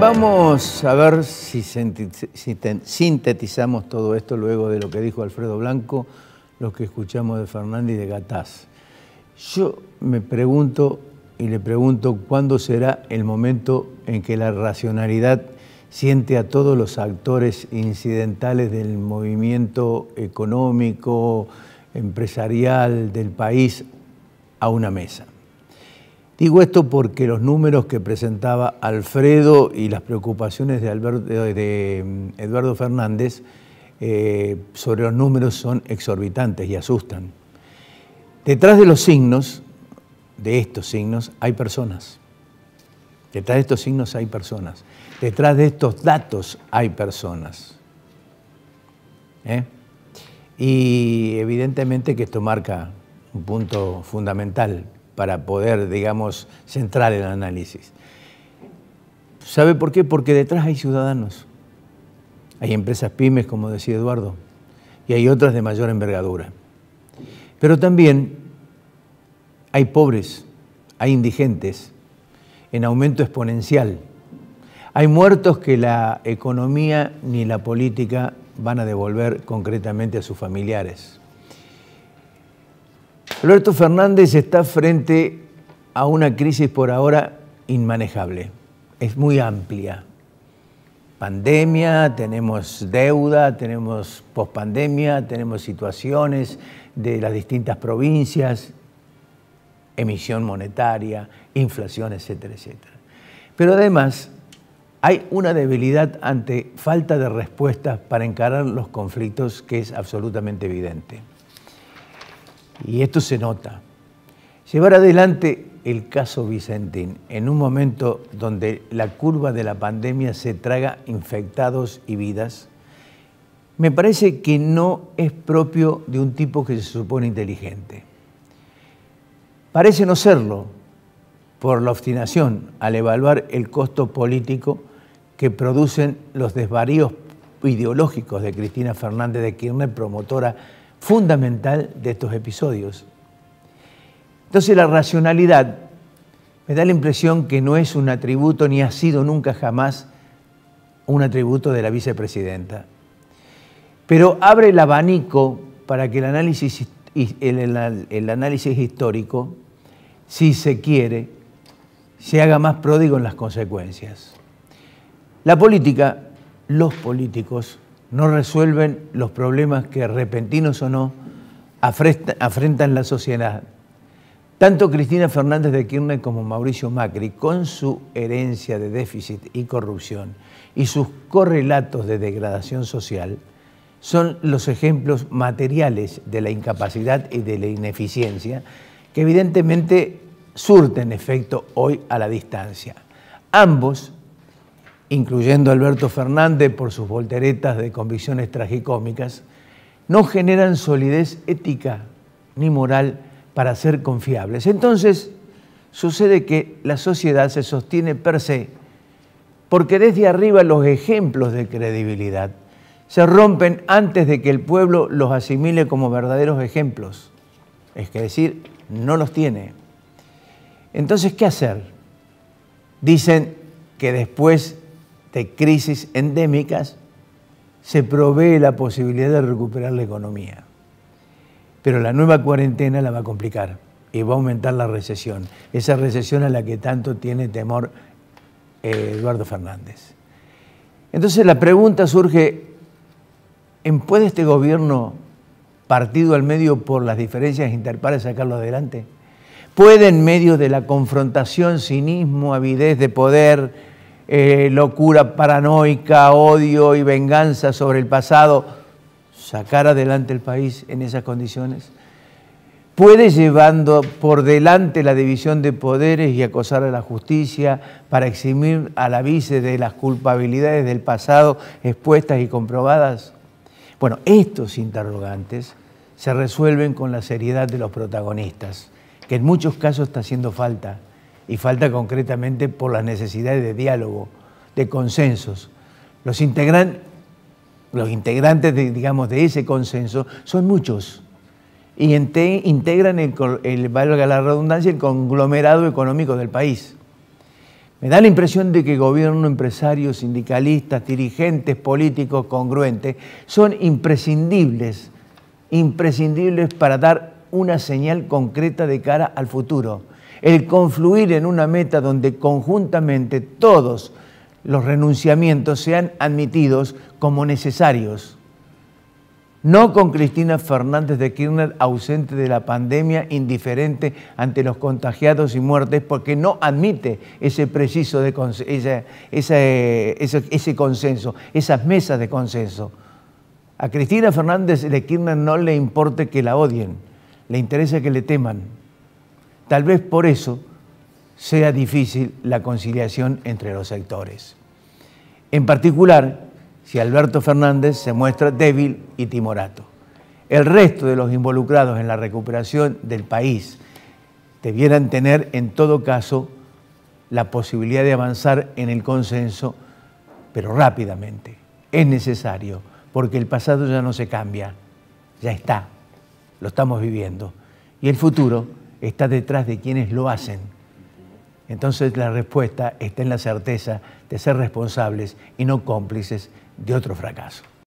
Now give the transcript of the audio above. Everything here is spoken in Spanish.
Vamos a ver si sintetizamos todo esto luego de lo que dijo Alfredo Blanco, lo que escuchamos de Fernández y de Gataz. Yo me pregunto y le pregunto cuándo será el momento en que la racionalidad siente a todos los actores incidentales del movimiento económico, empresarial del país a una mesa. Digo esto porque los números que presentaba Alfredo y las preocupaciones de, mm, Eduardo Fernández eh, sobre los números son exorbitantes y asustan. Detrás de los signos, de estos signos, hay personas. Detrás de estos signos hay personas. Detrás de estos datos hay personas. ¿Eh? Y evidentemente que esto marca un punto fundamental para poder, digamos, centrar el análisis. ¿Sabe por qué? Porque detrás hay ciudadanos. Hay empresas pymes, como decía Eduardo, y hay otras de mayor envergadura. Pero también hay pobres, hay indigentes, en aumento exponencial. Hay muertos que la economía ni la política van a devolver concretamente a sus familiares. Roberto Fernández está frente a una crisis por ahora inmanejable. Es muy amplia. Pandemia, tenemos deuda, tenemos pospandemia, tenemos situaciones de las distintas provincias, emisión monetaria, inflación, etcétera, etcétera. Pero además hay una debilidad ante falta de respuestas para encarar los conflictos que es absolutamente evidente. Y esto se nota. Llevar adelante el caso Vicentín en un momento donde la curva de la pandemia se traga infectados y vidas, me parece que no es propio de un tipo que se supone inteligente. Parece no serlo por la obstinación al evaluar el costo político que producen los desvaríos ideológicos de Cristina Fernández de Kirchner, promotora fundamental de estos episodios. Entonces la racionalidad me da la impresión que no es un atributo ni ha sido nunca jamás un atributo de la vicepresidenta. Pero abre el abanico para que el análisis, análisis histórico, si se quiere, se haga más pródigo en las consecuencias. La política, los políticos, no resuelven los problemas que, repentinos o no, afrentan la sociedad. Tanto Cristina Fernández de Kirchner como Mauricio Macri, con su herencia de déficit y corrupción y sus correlatos de degradación social, son los ejemplos materiales de la incapacidad y de la ineficiencia que evidentemente surten efecto hoy a la distancia. Ambos incluyendo Alberto Fernández por sus volteretas de convicciones tragicómicas, no generan solidez ética ni moral para ser confiables. Entonces, sucede que la sociedad se sostiene per se, porque desde arriba los ejemplos de credibilidad se rompen antes de que el pueblo los asimile como verdaderos ejemplos. Es que decir, no los tiene. Entonces, ¿qué hacer? Dicen que después de crisis endémicas, se provee la posibilidad de recuperar la economía. Pero la nueva cuarentena la va a complicar y va a aumentar la recesión, esa recesión a la que tanto tiene temor eh, Eduardo Fernández. Entonces la pregunta surge, ¿puede este gobierno partido al medio por las diferencias interpares sacarlo adelante? ¿Puede en medio de la confrontación, cinismo, avidez de poder, eh, locura paranoica, odio y venganza sobre el pasado, sacar adelante el país en esas condiciones, puede llevando por delante la división de poderes y acosar a la justicia para eximir a la vice de las culpabilidades del pasado expuestas y comprobadas. Bueno, estos interrogantes se resuelven con la seriedad de los protagonistas, que en muchos casos está haciendo falta y falta concretamente por las necesidades de diálogo, de consensos. Los, integran, los integrantes de, digamos, de ese consenso son muchos y integran, el, valga la redundancia, el conglomerado económico del país. Me da la impresión de que gobierno, empresarios, sindicalistas, dirigentes políticos congruentes son imprescindibles, imprescindibles para dar una señal concreta de cara al futuro el confluir en una meta donde conjuntamente todos los renunciamientos sean admitidos como necesarios. No con Cristina Fernández de Kirchner ausente de la pandemia, indiferente ante los contagiados y muertes, porque no admite ese preciso ese, consenso, esas mesas de consenso. A Cristina Fernández de Kirchner no le importa que la odien, le interesa que le teman. Tal vez por eso sea difícil la conciliación entre los sectores. En particular, si Alberto Fernández se muestra débil y timorato. El resto de los involucrados en la recuperación del país debieran tener, en todo caso, la posibilidad de avanzar en el consenso, pero rápidamente. Es necesario, porque el pasado ya no se cambia, ya está, lo estamos viviendo. Y el futuro está detrás de quienes lo hacen. Entonces la respuesta está en la certeza de ser responsables y no cómplices de otro fracaso.